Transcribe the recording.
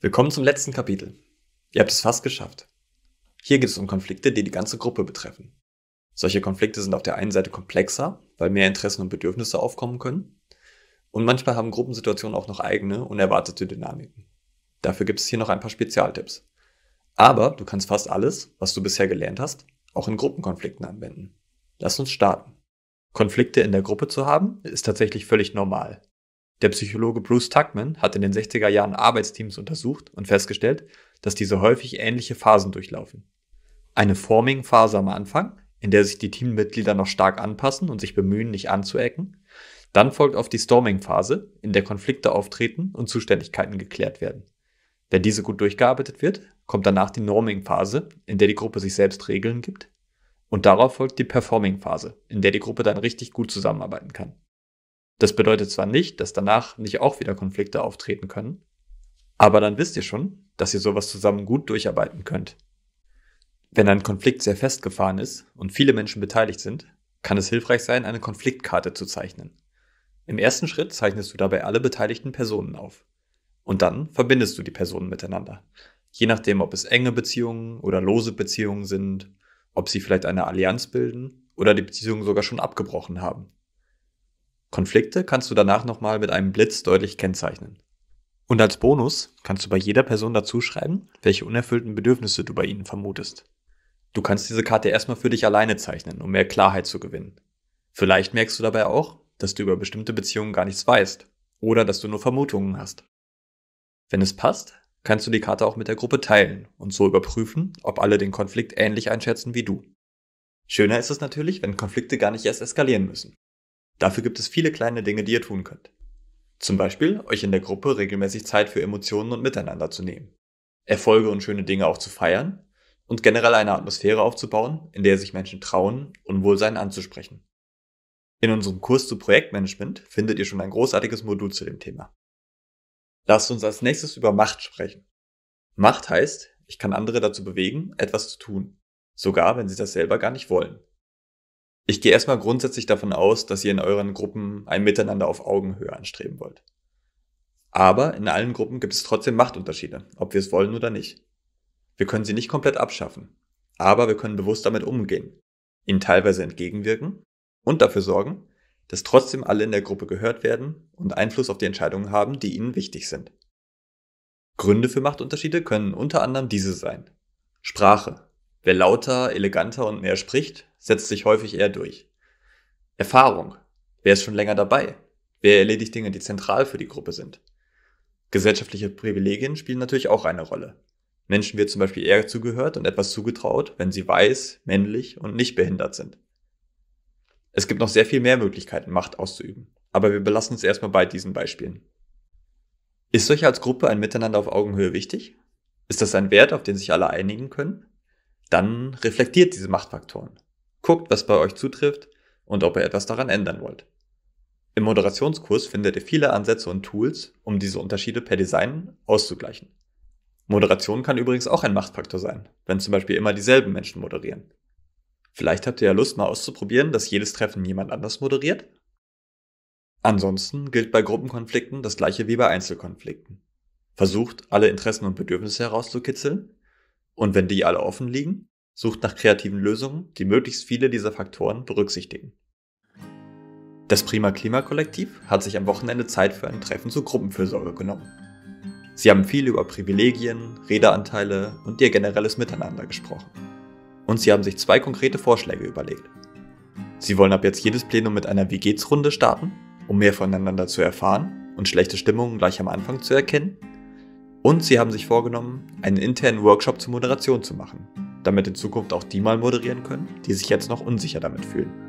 Willkommen zum letzten Kapitel. Ihr habt es fast geschafft. Hier geht es um Konflikte, die die ganze Gruppe betreffen. Solche Konflikte sind auf der einen Seite komplexer, weil mehr Interessen und Bedürfnisse aufkommen können. Und manchmal haben Gruppensituationen auch noch eigene, unerwartete Dynamiken. Dafür gibt es hier noch ein paar Spezialtipps. Aber du kannst fast alles, was du bisher gelernt hast, auch in Gruppenkonflikten anwenden. Lass uns starten. Konflikte in der Gruppe zu haben, ist tatsächlich völlig normal. Der Psychologe Bruce Tuckman hat in den 60er Jahren Arbeitsteams untersucht und festgestellt, dass diese häufig ähnliche Phasen durchlaufen. Eine Forming-Phase am Anfang, in der sich die Teammitglieder noch stark anpassen und sich bemühen, nicht anzuecken. Dann folgt oft die Storming-Phase, in der Konflikte auftreten und Zuständigkeiten geklärt werden. Wenn diese gut durchgearbeitet wird, kommt danach die Norming-Phase, in der die Gruppe sich selbst Regeln gibt. Und darauf folgt die Performing-Phase, in der die Gruppe dann richtig gut zusammenarbeiten kann. Das bedeutet zwar nicht, dass danach nicht auch wieder Konflikte auftreten können, aber dann wisst ihr schon, dass ihr sowas zusammen gut durcharbeiten könnt. Wenn ein Konflikt sehr festgefahren ist und viele Menschen beteiligt sind, kann es hilfreich sein, eine Konfliktkarte zu zeichnen. Im ersten Schritt zeichnest du dabei alle beteiligten Personen auf. Und dann verbindest du die Personen miteinander. Je nachdem, ob es enge Beziehungen oder lose Beziehungen sind, ob sie vielleicht eine Allianz bilden oder die Beziehungen sogar schon abgebrochen haben. Konflikte kannst du danach nochmal mit einem Blitz deutlich kennzeichnen. Und als Bonus kannst du bei jeder Person dazu schreiben, welche unerfüllten Bedürfnisse du bei ihnen vermutest. Du kannst diese Karte erstmal für dich alleine zeichnen, um mehr Klarheit zu gewinnen. Vielleicht merkst du dabei auch, dass du über bestimmte Beziehungen gar nichts weißt oder dass du nur Vermutungen hast. Wenn es passt, kannst du die Karte auch mit der Gruppe teilen und so überprüfen, ob alle den Konflikt ähnlich einschätzen wie du. Schöner ist es natürlich, wenn Konflikte gar nicht erst eskalieren müssen. Dafür gibt es viele kleine Dinge, die ihr tun könnt. Zum Beispiel euch in der Gruppe regelmäßig Zeit für Emotionen und Miteinander zu nehmen, Erfolge und schöne Dinge auch zu feiern und generell eine Atmosphäre aufzubauen, in der sich Menschen trauen, Unwohlsein anzusprechen. In unserem Kurs zu Projektmanagement findet ihr schon ein großartiges Modul zu dem Thema. Lasst uns als nächstes über Macht sprechen. Macht heißt, ich kann andere dazu bewegen, etwas zu tun, sogar wenn sie das selber gar nicht wollen. Ich gehe erstmal grundsätzlich davon aus, dass ihr in euren Gruppen ein Miteinander auf Augenhöhe anstreben wollt. Aber in allen Gruppen gibt es trotzdem Machtunterschiede, ob wir es wollen oder nicht. Wir können sie nicht komplett abschaffen, aber wir können bewusst damit umgehen, ihnen teilweise entgegenwirken und dafür sorgen, dass trotzdem alle in der Gruppe gehört werden und Einfluss auf die Entscheidungen haben, die ihnen wichtig sind. Gründe für Machtunterschiede können unter anderem diese sein. Sprache. Wer lauter, eleganter und mehr spricht, setzt sich häufig eher durch. Erfahrung. Wer ist schon länger dabei? Wer erledigt Dinge, die zentral für die Gruppe sind? Gesellschaftliche Privilegien spielen natürlich auch eine Rolle. Menschen wird zum Beispiel eher zugehört und etwas zugetraut, wenn sie weiß, männlich und nicht behindert sind. Es gibt noch sehr viel mehr Möglichkeiten, Macht auszuüben, aber wir belassen uns erstmal bei diesen Beispielen. Ist euch als Gruppe ein Miteinander auf Augenhöhe wichtig? Ist das ein Wert, auf den sich alle einigen können? Dann reflektiert diese Machtfaktoren. Guckt, was bei euch zutrifft und ob ihr etwas daran ändern wollt. Im Moderationskurs findet ihr viele Ansätze und Tools, um diese Unterschiede per Design auszugleichen. Moderation kann übrigens auch ein Machtfaktor sein, wenn zum Beispiel immer dieselben Menschen moderieren. Vielleicht habt ihr ja Lust mal auszuprobieren, dass jedes Treffen jemand anders moderiert? Ansonsten gilt bei Gruppenkonflikten das gleiche wie bei Einzelkonflikten. Versucht, alle Interessen und Bedürfnisse herauszukitzeln und wenn die alle offen liegen, sucht nach kreativen Lösungen, die möglichst viele dieser Faktoren berücksichtigen. Das Prima Klima Kollektiv hat sich am Wochenende Zeit für ein Treffen zur Gruppenfürsorge genommen. Sie haben viel über Privilegien, Redeanteile und ihr generelles Miteinander gesprochen. Und sie haben sich zwei konkrete Vorschläge überlegt. Sie wollen ab jetzt jedes Plenum mit einer Wie geht's Runde starten, um mehr voneinander zu erfahren und schlechte Stimmungen gleich am Anfang zu erkennen. Und sie haben sich vorgenommen, einen internen Workshop zur Moderation zu machen, damit in Zukunft auch die mal moderieren können, die sich jetzt noch unsicher damit fühlen.